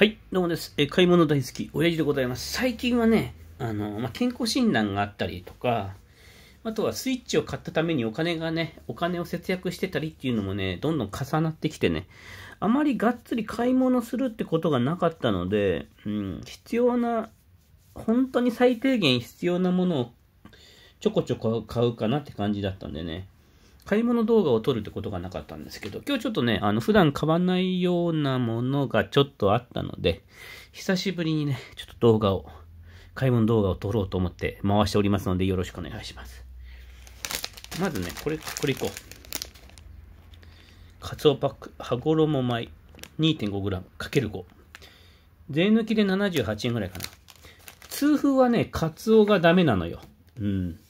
はい、どうもです。え買い物大好き、親父でございます。最近はね、あの、まあ、健康診断があったりとか、あとはスイッチを買ったためにお金がね、お金を節約してたりっていうのもね、どんどん重なってきてね、あまりがっつり買い物するってことがなかったので、うん、必要な、本当に最低限必要なものをちょこちょこ買うかなって感じだったんでね、買い物動画を撮るってことがなかったんですけど、今日ちょっとね、あの、普段買わないようなものがちょっとあったので、久しぶりにね、ちょっと動画を、買い物動画を撮ろうと思って回しておりますので、よろしくお願いします。まずね、これ、これいこう。カツオパック、羽衣米 2.5g×5。税抜きで78円ぐらいかな。痛風はね、カツオがダメなのよ。うん。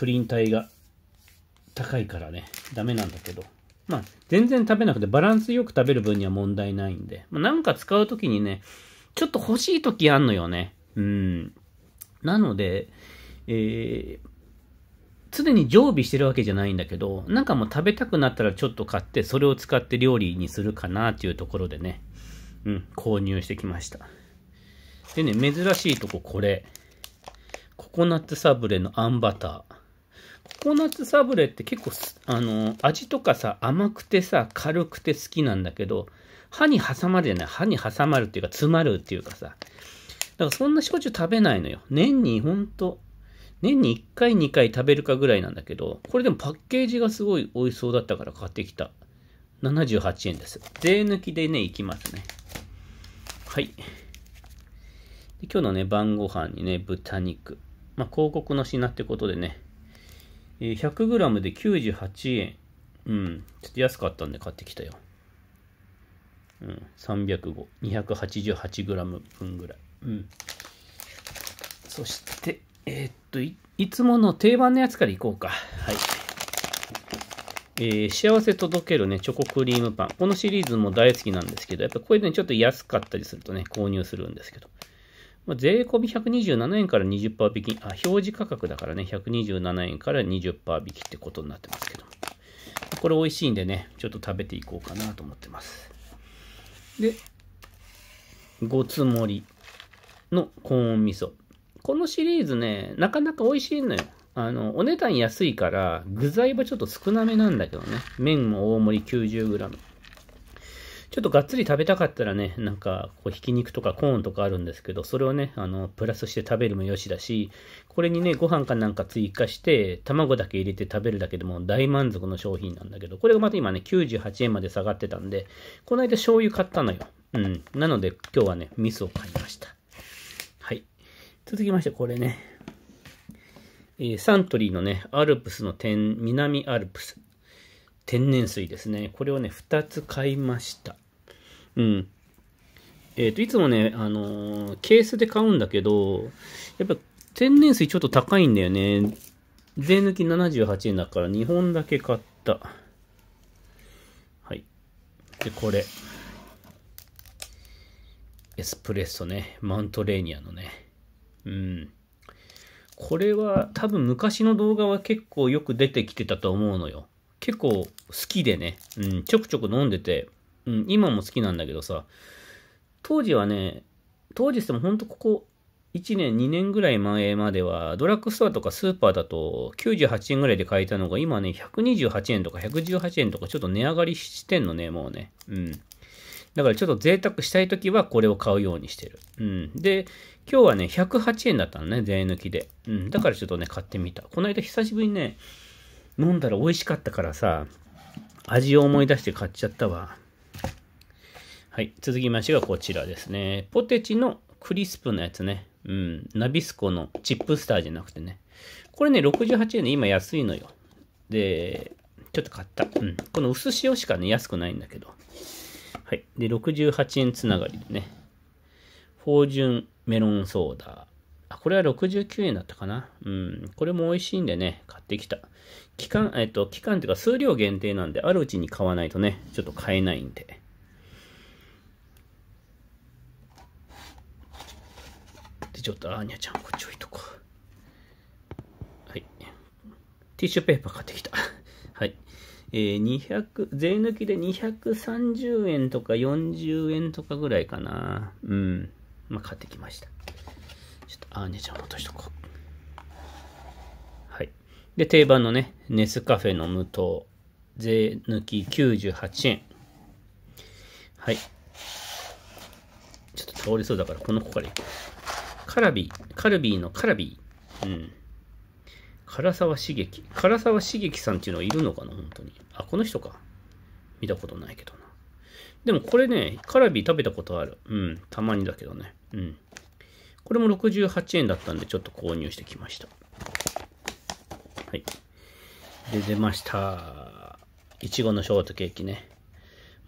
プリン体が高いからね、ダメなんだけど。まあ、全然食べなくてバランスよく食べる分には問題ないんで、まあ、なんか使う時にね、ちょっと欲しい時あんのよね。うん。なので、えー、常に常備してるわけじゃないんだけど、なんかもう食べたくなったらちょっと買って、それを使って料理にするかなっていうところでね、うん、購入してきました。でね、珍しいとここれ。ココナッツサブレのあんバター。ココナッツサブレって結構、あの、味とかさ、甘くてさ、軽くて好きなんだけど、歯に挟まるじゃない、歯に挟まるっていうか、詰まるっていうかさ、だからそんなしょっちゅう食べないのよ。年にほんと、年に1回2回食べるかぐらいなんだけど、これでもパッケージがすごい美味しそうだったから買ってきた。78円です。税抜きでね、いきますね。はい。今日のね、晩ご飯にね、豚肉。まあ、広告の品ってことでね、100g で98円。うん。ちょっと安かったんで買ってきたよ。うん。305。288g 分ぐらい。うん。そして、えー、っとい、いつもの定番のやつからいこうか。はい。えー、幸せ届けるね、チョコクリームパン。このシリーズも大好きなんですけど、やっぱこれね、ちょっと安かったりするとね、購入するんですけど。まあ、税込み127円から20%引き、あ、表示価格だからね、127円から20%引きってことになってますけどこれ美味しいんでね、ちょっと食べていこうかなと思ってます。で、ごつ盛りのコーン味噌。このシリーズね、なかなか美味しいのよ。あの、お値段安いから、具材はちょっと少なめなんだけどね。麺も大盛り 90g。ちょっとがっつり食べたかったらね、なんか、こう、ひき肉とかコーンとかあるんですけど、それをね、あの、プラスして食べるもよしだし、これにね、ご飯かなんか追加して、卵だけ入れて食べるだけでも大満足の商品なんだけど、これがまた今ね、98円まで下がってたんで、この間醤油買ったのよ。うん。なので、今日はね、ミスを買いました。はい。続きまして、これね。えサントリーのね、アルプスの点、南アルプス。天然水ですね。これをね、2つ買いました。うん。えっ、ー、と、いつもね、あのー、ケースで買うんだけど、やっぱ天然水ちょっと高いんだよね。税抜き78円だから2本だけ買った。はい。で、これ。エスプレッソね。マントレーニアのね。うん。これは多分昔の動画は結構よく出てきてたと思うのよ。結構好きでね、うん、ちょくちょく飲んでて、うん、今も好きなんだけどさ、当時はね、当時してもほんとここ1年、2年ぐらい前までは、ドラッグストアとかスーパーだと98円ぐらいで買えたのが、今ね、128円とか118円とかちょっと値上がりしてんのね、もうね。うん。だからちょっと贅沢したいときはこれを買うようにしてる。うん。で、今日はね、108円だったのね、税抜きで。うん。だからちょっとね、買ってみた。この間久しぶりにね、飲んだら美味しかったからさ、味を思い出して買っちゃったわ。はい、続きましてがこちらですね。ポテチのクリスプのやつね。うん、ナビスコのチップスターじゃなくてね。これね、68円で今安いのよ。で、ちょっと買った。うん。この薄塩しかね、安くないんだけど。はい。で、68円つながりでね。芳醇メロンソーダ。あ、これは69円だったかな。うん。これも美味しいんでね、買ってきた。期間、えっと、期間っていうか数量限定なんで、あるうちに買わないとね、ちょっと買えないんで。で、ちょっと、あーにゃちゃん、こっち置いとこう。はい。ティッシュペーパー買ってきた。はい。えー、200、税抜きで230円とか40円とかぐらいかな。うん。まあ、買ってきました。ちょっと、あーにゃちゃん落としとこう。で、定番のね、ネスカフェの無糖、税抜き98円。はい。ちょっと倒れそうだから、この子からいこう。カルビー、カルビーのカルビー。うん。唐沢茂樹。唐沢茂樹さんっていうのはいるのかな、本当に。あ、この人か。見たことないけどな。でもこれね、カルビー食べたことある。うん、たまにだけどね。うん。これも68円だったんで、ちょっと購入してきました。はい。で、出ました。いちごのショートケーキね。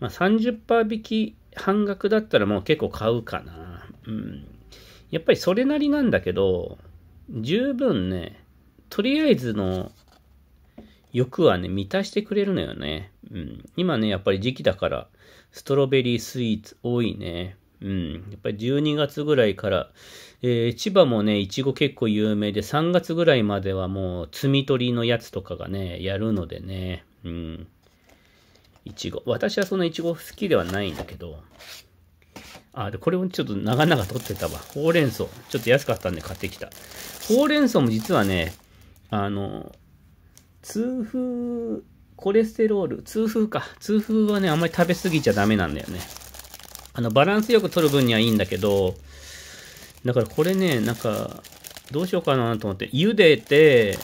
まあ、30%引き半額だったらもう結構買うかな。うん。やっぱりそれなりなんだけど、十分ね、とりあえずの欲はね、満たしてくれるのよね。うん。今ね、やっぱり時期だから、ストロベリースイーツ多いね。うん。やっぱり12月ぐらいから、えー、千葉もね、いちご結構有名で、3月ぐらいまではもう、摘み取りのやつとかがね、やるのでね、うん。いちご。私はそのいちご好きではないんだけど、あ、で、これもちょっと長々取ってたわ。ほうれん草。ちょっと安かったんで買ってきた。ほうれん草も実はね、あの、痛風、コレステロール、痛風か。痛風はね、あんまり食べ過ぎちゃダメなんだよね。あの、バランスよく取る分にはいいんだけど、だからこれね、なんか、どうしようかなと思って、茹でて、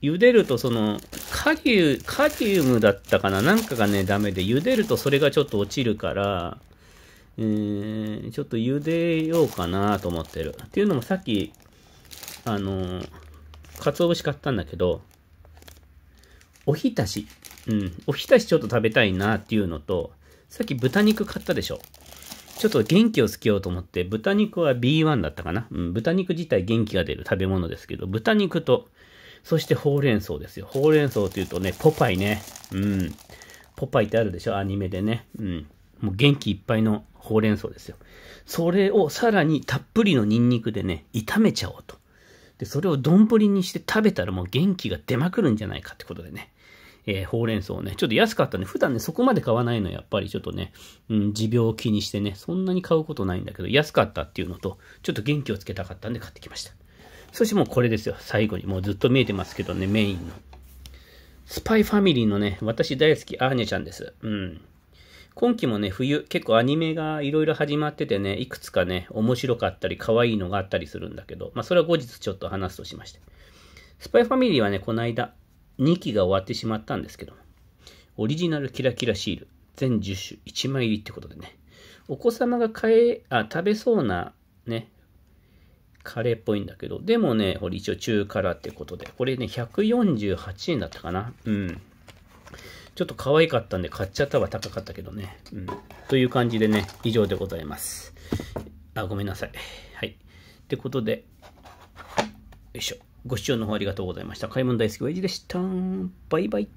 茹でるとその、カリウ、カリウムだったかななんかがね、ダメで、茹でるとそれがちょっと落ちるから、えー、ちょっと茹でようかなと思ってる。っていうのもさっき、あの鰹節買ったんだけど、おひたし。うん。おひたしちょっと食べたいなっていうのと、さっき豚肉買ったでしょ。ちょっと元気をつけようと思って、豚肉は B1 だったかな、うん、豚肉自体元気が出る食べ物ですけど、豚肉と、そしてほうれん草ですよ。ほうれん草というとね、ポパイね。うん。ポパイってあるでしょアニメでね。うん。もう元気いっぱいのほうれん草ですよ。それをさらにたっぷりのニンニクでね、炒めちゃおうと。で、それを丼にして食べたらもう元気が出まくるんじゃないかってことでね。えー、ほうれん草ね、ちょっと安かったね。普段ね、そこまで買わないの、やっぱりちょっとね、うん、持病を気にしてね、そんなに買うことないんだけど、安かったっていうのと、ちょっと元気をつけたかったんで買ってきました。そしてもうこれですよ、最後に。もうずっと見えてますけどね、メインの。スパイファミリーのね、私大好き、アーニャちゃんです。うん。今季もね、冬、結構アニメがいろいろ始まっててね、いくつかね、面白かったり、可愛いのがあったりするんだけど、まあそれは後日ちょっと話すとしまして。スパイファミリーはね、この間、2期が終わってしまったんですけどオリジナルキラキラシール、全10種1枚入りってことでね、お子様が買え、あ、食べそうなね、カレーっぽいんだけど、でもね、これ一応中辛ってことで、これね、148円だったかな。うん。ちょっと可愛かったんで買っちゃったは高かったけどね。うん。という感じでね、以上でございます。あ、ごめんなさい。はい。ってことで、よいしょ。ご視聴の方ありがとうございました。買い物大好きおやじでした。バイバイ。